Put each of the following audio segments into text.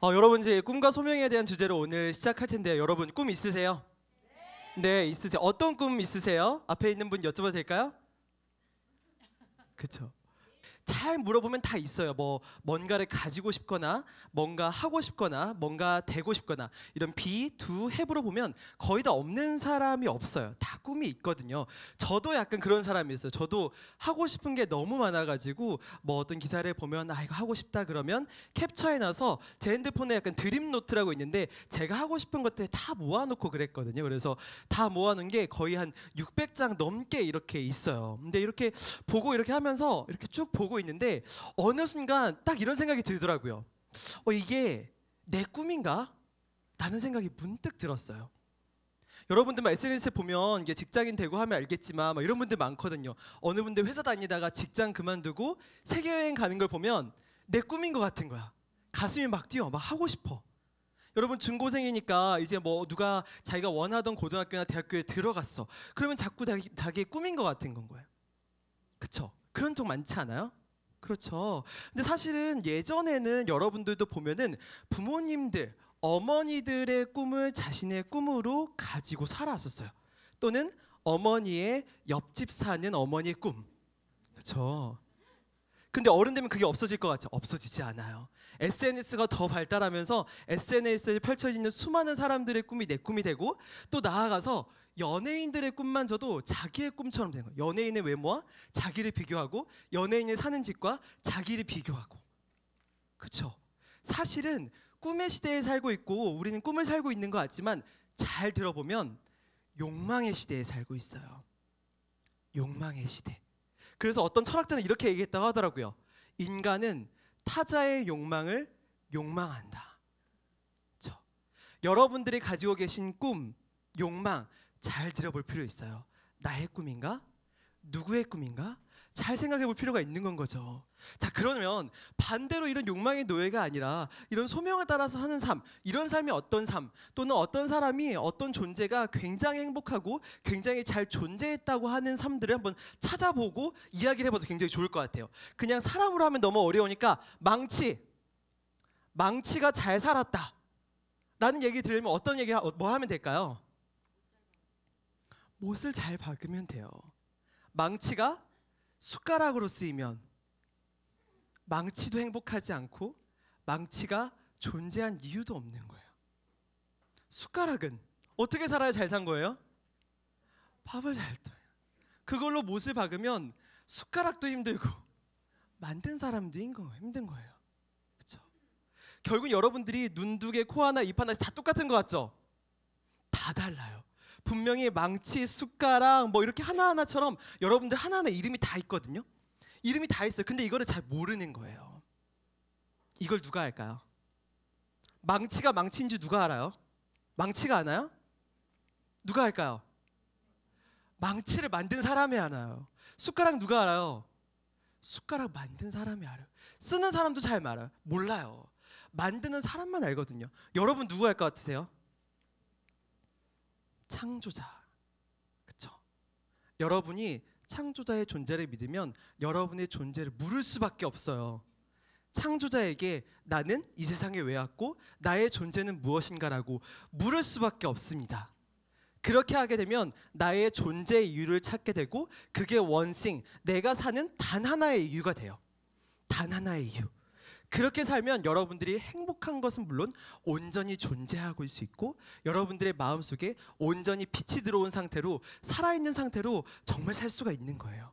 어, 여러분 제 꿈과 소명에 대한 주제로 오늘 시작할 텐데요. 여러분 꿈 있으세요? 네, 있으세요. 어떤 꿈 있으세요? 앞에 있는 분 여쭤봐도 될까요? 그쵸. 잘 물어보면 다 있어요. 뭐 뭔가를 가지고 싶거나 뭔가 하고 싶거나 뭔가 되고 싶거나 이런 비, 두, 해 o h 로 보면 거의 다 없는 사람이 없어요. 다 꿈이 있거든요. 저도 약간 그런 사람이 있어요. 저도 하고 싶은 게 너무 많아가지고 뭐 어떤 기사를 보면 아 이거 하고 싶다 그러면 캡처해놔서 제 핸드폰에 약간 드림노트라고 있는데 제가 하고 싶은 것들 다 모아놓고 그랬거든요. 그래서 다 모아놓은 게 거의 한 600장 넘게 이렇게 있어요. 근데 이렇게 보고 이렇게 하면서 이렇게 쭉 보고 있는데 어느 순간 딱 이런 생각이 들더라고요. 어, 이게 내 꿈인가? 라는 생각이 문득 들었어요. 여러분들 막 SNS에 보면 이게 직장인 되고 하면 알겠지만 막 이런 분들 많거든요. 어느 분들 회사 다니다가 직장 그만두고 세계 여행 가는 걸 보면 내 꿈인 것 같은 거야. 가슴이 막 뛰어, 막 하고 싶어. 여러분 중고생이니까 이제 뭐 누가 자기가 원하던 고등학교나 대학교에 들어갔어. 그러면 자꾸 자기, 자기의 꿈인 것 같은 건 거예요. 그쵸? 그런 적 많지 않아요? 그렇죠. 근데 사실은 예전에는 여러분들도 보면은 부모님들, 어머니들의 꿈을 자신의 꿈으로 가지고 살았었어요. 또는 어머니의 옆집 사는 어머니의 꿈. 그렇죠. 근데 어른 되면 그게 없어질 것 같죠? 없어지지 않아요. SNS가 더 발달하면서 SNS에 펼쳐지는 수많은 사람들의 꿈이 내 꿈이 되고 또 나아가서 연예인들의 꿈만저도 자기의 꿈처럼 된 거예요. 연예인의 외모와 자기를 비교하고 연예인이 사는 집과 자기를 비교하고. 그렇죠? 사실은 꿈의 시대에 살고 있고 우리는 꿈을 살고 있는 것 같지만 잘 들어보면 욕망의 시대에 살고 있어요. 욕망의 시대. 그래서 어떤 철학자는 이렇게 얘기했다고 하더라고요. 인간은 타자의 욕망을 욕망한다. 저. 여러분들이 가지고 계신 꿈, 욕망, 잘 들어볼 필요 있어요. 나의 꿈인가? 누구의 꿈인가? 잘 생각해 볼 필요가 있는 건 거죠. 자, 그러면 반대로 이런 욕망의 노예가 아니라 이런 소명을 따라서 하는 삶, 이런 삶이 어떤 삶, 또는 어떤 사람이 어떤 존재가 굉장히 행복하고 굉장히 잘 존재했다고 하는 삶들을 한번 찾아보고 이야기를 해봐도 굉장히 좋을 것 같아요. 그냥 사람으로 하면 너무 어려우니까 망치, 망치가 잘 살았다. 라는 얘기 들으면 어떤 얘기, 뭐 하면 될까요? 못을 잘 박으면 돼요. 망치가 숟가락으로 쓰이면 망치도 행복하지 않고 망치가 존재한 이유도 없는 거예요. 숟가락은 어떻게 살아야 잘 산 거예요? 밥을 잘 떠요. 그걸로 못을 박으면 숟가락도 힘들고 만든 사람도 힘든 거예요. 결국 여러분들이 눈두 개, 코 하나, 입하나다 똑같은 것 같죠? 다 달라요. 분명히 망치, 숟가락 뭐 이렇게 하나하나처럼 여러분들 하나하나 이름이 다 있거든요. 이름이 다 있어요. 근데 이거를 잘 모르는 거예요. 이걸 누가 알까요? 망치가 망치인지 누가 알아요? 망치가 아나요? 누가 알까요? 망치를 만든 사람이 알아요. 숟가락 누가 알아요? 숟가락 만든 사람이 알아요. 쓰는 사람도 잘 알아요. 몰라요. 만드는 사람만 알거든요. 여러분 누구 알것 같으세요? 창조자. 그쵸? 여러분이 창조자의 존재를 믿으면 여러분의 존재를 물을 수밖에 없어요. 창조자에게 나는 이 세상에 왜 왔고 나의 존재는 무엇인가라고 물을 수밖에 없습니다. 그렇게 하게 되면 나의 존재의 이유를 찾게 되고 그게 원싱 내가 사는 단 하나의 이유가 돼요. 단 하나의 이유. 그렇게 살면 여러분들이 행복한 것은 물론 온전히 존재하고 있을 수 있고 여러분들의 마음속에 온전히 빛이 들어온 상태로 살아있는 상태로 정말 살 수가 있는 거예요.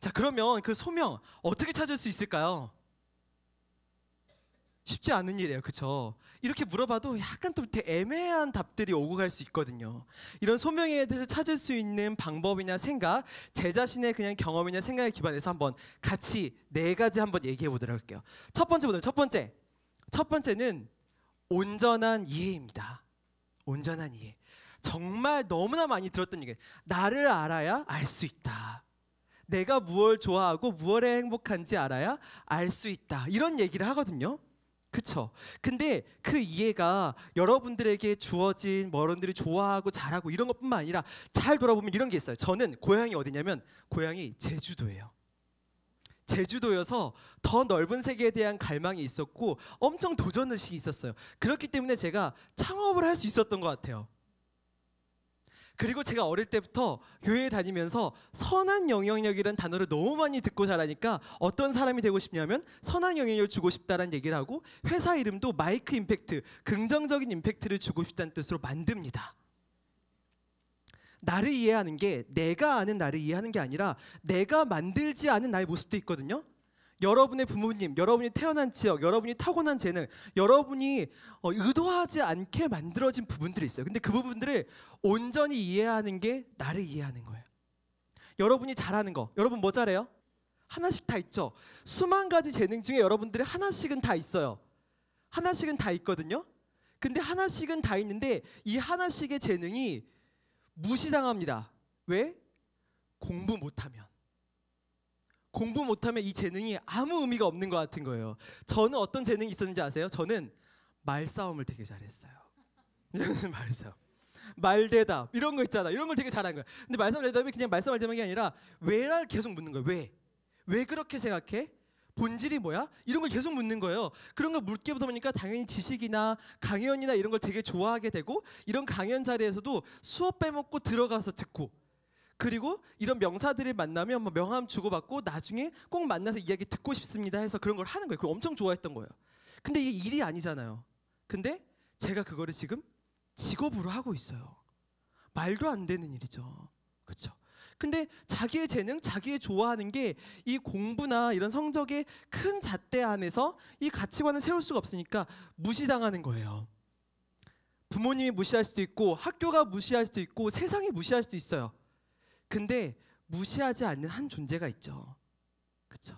자, 그러면 그 소명 어떻게 찾을 수 있을까요? 쉽지 않은 일이에요. 그렇죠? 이렇게 물어봐도 약간 또 애매한 답들이 오고 갈 수 있거든요. 이런 소명에 대해서 찾을 수 있는 방법이나 생각, 제 자신의 그냥 경험이나 생각에 기반해서 한번 같이 네 가지 한번 얘기해 보도록 할게요. 첫 번째 부터 첫 번째. 첫 번째는 온전한 이해입니다. 온전한 이해. 정말 너무나 많이 들었던 얘기. 나를 알아야 알 수 있다. 내가 무엇 좋아하고 무엇에 행복한지 알아야 알 수 있다. 이런 얘기를 하거든요. 그쵸? 근데 그 이해가 여러분들에게 주어진 뭐 여러분들이 좋아하고 잘하고 이런 것뿐만 아니라 잘 돌아보면 이런 게 있어요. 저는 고향이 어디냐면 고향이 제주도예요. 제주도여서 더 넓은 세계에 대한 갈망이 있었고 엄청 도전 의식이 있었어요. 그렇기 때문에 제가 창업을 할 수 있었던 것 같아요. 그리고 제가 어릴 때부터 교회에 다니면서 선한 영향력이라는 단어를 너무 많이 듣고 자라니까 어떤 사람이 되고 싶냐면 선한 영향력을 주고 싶다라는 얘기를 하고 회사 이름도 마이크 임팩트, 긍정적인 임팩트를 주고 싶다는 뜻으로 만듭니다. 나를 이해하는 게 내가 아는 나를 이해하는 게 아니라 내가 만들지 않은 나의 모습도 있거든요. 여러분의 부모님, 여러분이 태어난 지역, 여러분이 타고난 재능, 여러분이 어, 의도하지 않게 만들어진 부분들이 있어요. 근데 그 부분들을 온전히 이해하는 게 나를 이해하는 거예요. 여러분이 잘하는 거, 여러분 뭐 잘해요? 하나씩 다 있죠. 수만 가지 재능 중에 여러분들이 하나씩은 다 있어요. 하나씩은 다 있거든요. 근데 하나씩은 다 있는데 이 하나씩의 재능이 무시당합니다. 왜? 공부 못하면. 공부 못하면 이 재능이 아무 의미가 없는 것 같은 거예요. 저는 어떤 재능이 있었는지 아세요? 저는 말싸움을 되게 잘했어요. 말싸움. 말대답 이런 거 있잖아 이런 걸 되게 잘한 거야 근데 말싸 대답이 그냥 말싸을 대답이 아니라 왜를 계속 묻는 거예요 왜? 왜 그렇게 생각해? 본질이 뭐야? 이런 걸 계속 묻는 거예요. 그런 걸 묻게 보니까 당연히 지식이나 강연이나 이런 걸 되게 좋아하게 되고 이런 강연 자리에서도 수업 빼먹고 들어가서 듣고 그리고 이런 명사들이 만나면 뭐 명함 주고받고 나중에 꼭 만나서 이야기 듣고 싶습니다 해서 그런 걸 하는 거예요. 그걸 엄청 좋아했던 거예요. 근데 이게 일이 아니잖아요. 근데 제가 그거를 지금 직업으로 하고 있어요. 말도 안 되는 일이죠. 그렇죠? 근데 자기의 재능, 자기의 좋아하는 게 이 공부나 이런 성적의 큰 잣대 안에서 이 가치관을 세울 수가 없으니까 무시당하는 거예요. 부모님이 무시할 수도 있고 학교가 무시할 수도 있고 세상이 무시할 수도 있어요. 근데 무시하지 않는 한 존재가 있죠. 그렇죠?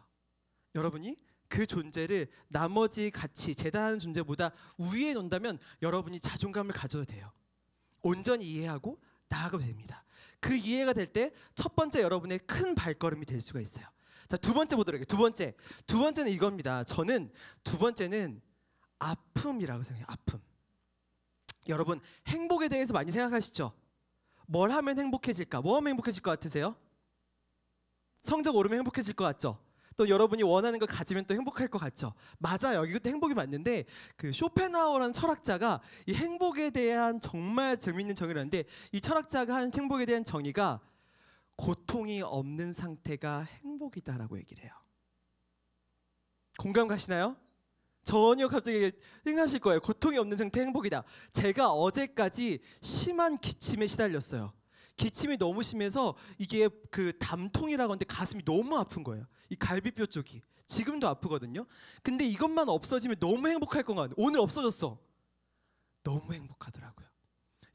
여러분이 그 존재를 나머지 같이 재단하는 존재보다 우위에 놓는다면 여러분이 자존감을 가져도 돼요. 온전히 이해하고 나아가도 됩니다. 그 이해가 될 때 첫 번째 여러분의 큰 발걸음이 될 수가 있어요. 자, 두 번째 보도록 해요. 두 번째. 두 번째는 이겁니다. 저는 두 번째는 아픔이라고 생각해요. 아픔. 여러분, 행복에 대해서 많이 생각하시죠? 뭘 하면 행복해질까? 뭐 하면 행복해질 것 같으세요? 성적 오르면 행복해질 것 같죠? 또 여러분이 원하는 걸 가지면 또 행복할 것 같죠? 맞아요. 이것도 행복이 맞는데 그쇼펜하우라는 철학자가 이 행복에 대한 정말 재미있는 정의를 하는데 이 철학자가 한 행복에 대한 정의가 고통이 없는 상태가 행복이다라고 얘기를 해요. 공감 가시나요? 전혀 갑자기 흥하실 거예요. 고통이 없는 상태 행복이다. 제가 어제까지 심한 기침에 시달렸어요. 기침이 너무 심해서 이게 그 담통이라고 하는데 가슴이 너무 아픈 거예요. 이 갈비뼈 쪽이. 지금도 아프거든요. 근데 이것만 없어지면 너무 행복할 것 같아요. 오늘 없어졌어. 너무 행복하더라고요.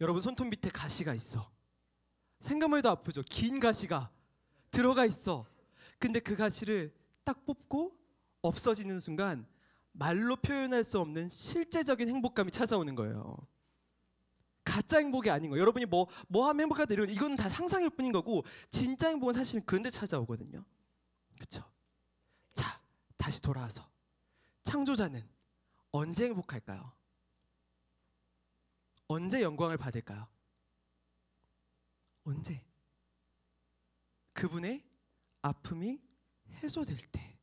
여러분 손톱 밑에 가시가 있어. 생각만 해도 아프죠. 긴 가시가 들어가 있어. 근데 그 가시를 딱 뽑고 없어지는 순간 말로 표현할 수 없는 실제적인 행복감이 찾아오는 거예요. 가짜 행복이 아닌 거예요. 여러분이 뭐, 뭐 하면 행복하다 이런 이건 다 상상일 뿐인 거고 진짜 행복은 사실 그런데 찾아오거든요. 그렇 자, 다시 돌아와서 창조자는 언제 행복할까요? 언제 영광을 받을까요? 언제? 그분의 아픔이 해소될 때.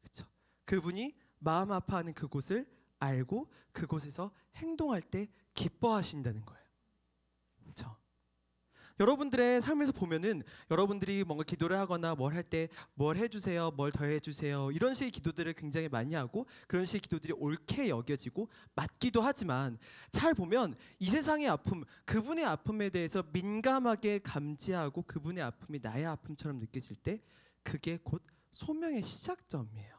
그렇 그분이 마음 아파하는 그곳을 알고 그곳에서 행동할 때 기뻐하신다는 거예요. 그렇죠? 여러분들의 삶에서 보면은 여러분들이 뭔가 기도를 하거나 뭘 할 때 뭘 해주세요, 뭘 더해주세요 이런 식의 기도들을 굉장히 많이 하고 그런 식의 기도들이 옳게 여겨지고 맞기도 하지만 잘 보면 이 세상의 아픔, 그분의 아픔에 대해서 민감하게 감지하고 그분의 아픔이 나의 아픔처럼 느껴질 때 그게 곧 소명의 시작점이에요.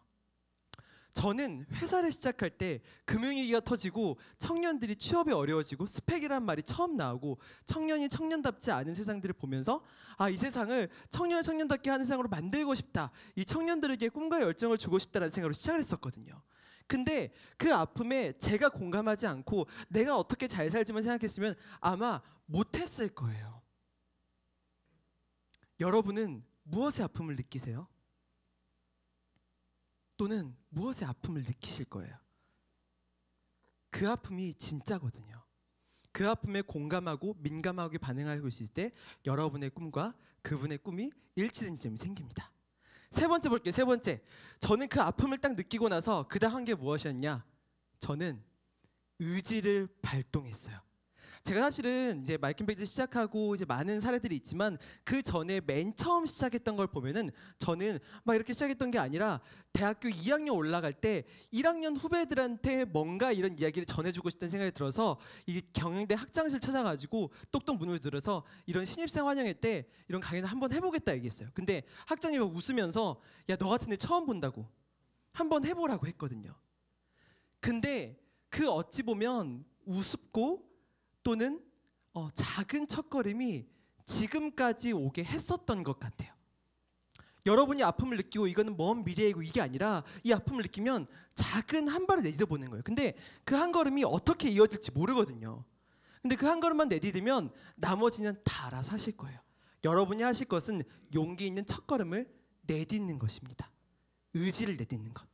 저는 회사를 시작할 때 금융위기가 터지고 청년들이 취업이 어려워지고 스펙이란 말이 처음 나오고 청년이 청년답지 않은 세상들을 보면서 아 이 세상을 청년을 청년답게 하는 세상으로 만들고 싶다 이 청년들에게 꿈과 열정을 주고 싶다라는 생각으로 시작을 했었거든요 근데 그 아픔에 제가 공감하지 않고 내가 어떻게 잘 살지만 생각했으면 아마 못했을 거예요 여러분은 무엇의 아픔을 느끼세요? 또는 무엇의 아픔을 느끼실 거예요. 그 아픔이 진짜거든요. 그 아픔에 공감하고 민감하게 반응하고 있을 때 여러분의 꿈과 그분의 꿈이 일치되는 점이 생깁니다. 세 번째 볼게요. 세 번째. 저는 그 아픔을 딱 느끼고 나서 그다음 한게 무엇이었냐? 저는 의지를 발동했어요. 제가 사실은 이제 마이킹백을 시작하고 이제 많은 사례들이 있지만 그 전에 맨 처음 시작했던 걸 보면은 저는 막 이렇게 시작했던 게 아니라 대학교 2학년 올라갈 때 1학년 후배들한테 뭔가 이런 이야기를 전해주고 싶다는 생각이 들어서 이 경영대 학장실 찾아가지고 똑똑 문을 들어서 이런 신입생 환영회 때 이런 강의를 한번 해보겠다 얘기했어요. 근데 학장이 막 웃으면서 야 너 같은 애 처음 본다고 한번 해보라고 했거든요. 근데 그 어찌 보면 우습고 또는 어, 작은 첫걸음이 지금까지 오게 했었던 것 같아요. 여러분이 아픔을 느끼고 이거는 먼 미래이고 이게 아니라 이 아픔을 느끼면 작은 한 발을 내딛어보는 거예요. 근데 그 한 걸음이 어떻게 이어질지 모르거든요. 근데 그 한 걸음만 내딛으면 나머지는 다 알아서 하실 거예요. 여러분이 하실 것은 용기 있는 첫 걸음을 내딛는 것입니다. 의지를 내딛는 것.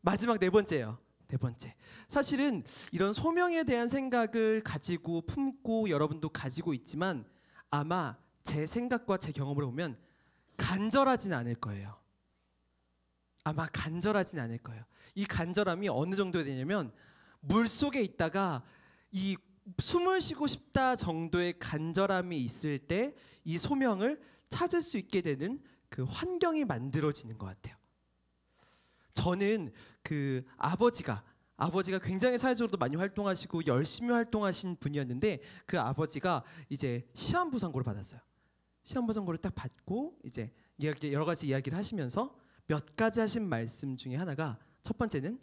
마지막 네 번째요. 네 번째. 사실은 이런 소명에 대한 생각을 가지고 품고 여러분도 가지고 있지만 아마 제 생각과 제경험을 보면 간절하진 않을 거예요. 아마 간절하진 않을 거예요. 이 간절함이 어느 정도 되냐면 물 속에 있다가 이 숨을 쉬고 싶다 정도의 간절함이 있을 때 이 소명을 찾을 수 있게 되는 그 환경이 만들어지는 것 같아요. 저는 그 아버지가 아버지가 굉장히 사회적으로도 많이 활동하시고 열심히 활동하신 분이었는데 그 아버지가 이제 시한부 선고를 받았어요. 시한부 선고를 딱 받고 이제 여러 가지 이야기를 하시면서 몇 가지 하신 말씀 중에 하나가 첫 번째는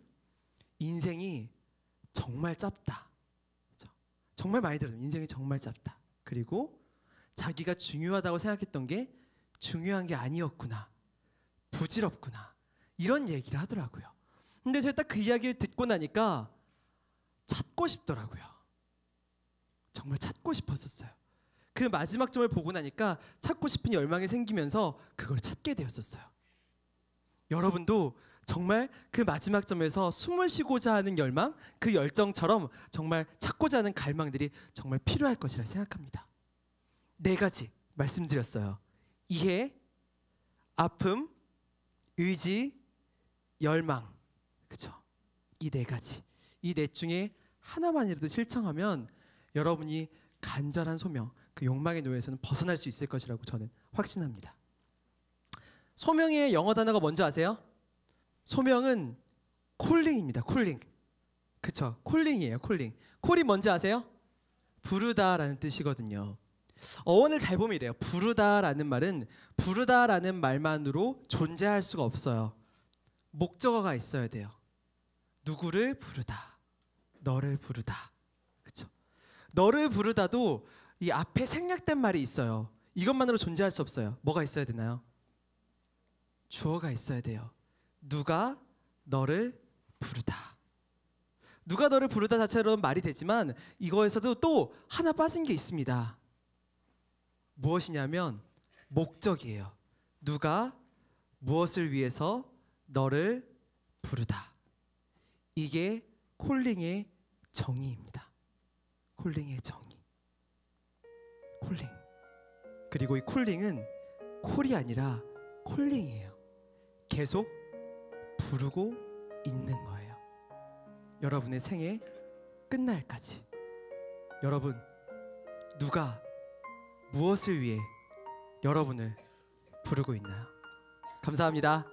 인생이 정말 짧다. 그렇죠? 정말 많이 들어요 인생이 정말 짧다. 그리고 자기가 중요하다고 생각했던 게 중요한 게 아니었구나. 부질없구나. 이런 얘기를 하더라고요. 근데 제가 딱 그 이야기를 듣고 나니까 찾고 싶더라고요. 정말 찾고 싶었었어요. 그 마지막 점을 보고 나니까 찾고 싶은 열망이 생기면서 그걸 찾게 되었었어요. 여러분도 정말 그 마지막 점에서 숨을 쉬고자 하는 열망, 그 열정처럼 정말 찾고자 하는 갈망들이 정말 필요할 것이라 생각합니다. 네 가지 말씀드렸어요. 이해, 아픔, 의지, 열망, 그죠? 이 네 가지, 이넷 네 중에 하나만이라도 실천하면 여러분이 간절한 소명, 그 욕망의 노예에서는 벗어날 수 있을 것이라고 저는 확신합니다. 소명의 영어 단어가 뭔지 아세요? 소명은 콜링입니다. 콜링. 그쵸? 콜링이에요. 콜링. 콜이 뭔지 아세요? 부르다라는 뜻이거든요. 어원을 잘 보면 이래요. 부르다라는 말은 부르다라는 말만으로 존재할 수가 없어요. 목적어가 있어야 돼요. 누구를 부르다. 너를 부르다. 그렇죠? 너를 부르다도 이 앞에 생략된 말이 있어요. 이것만으로 존재할 수 없어요. 뭐가 있어야 되나요? 주어가 있어야 돼요. 누가 너를 부르다. 누가 너를 부르다 자체로는 말이 되지만 이거에서도 또 하나 빠진 게 있습니다. 무엇이냐면 목적이에요. 누가 무엇을 위해서 너를 부르다. 이게 콜링의 정의입니다. 콜링의 정의. 콜링. 그리고 이 콜링은 콜이 아니라 콜링이에요. 계속 부르고 있는 거예요. 여러분의 생애 끝날까지. 여러분, 누가 무엇을 위해 여러분을 부르고 있나요? 감사합니다.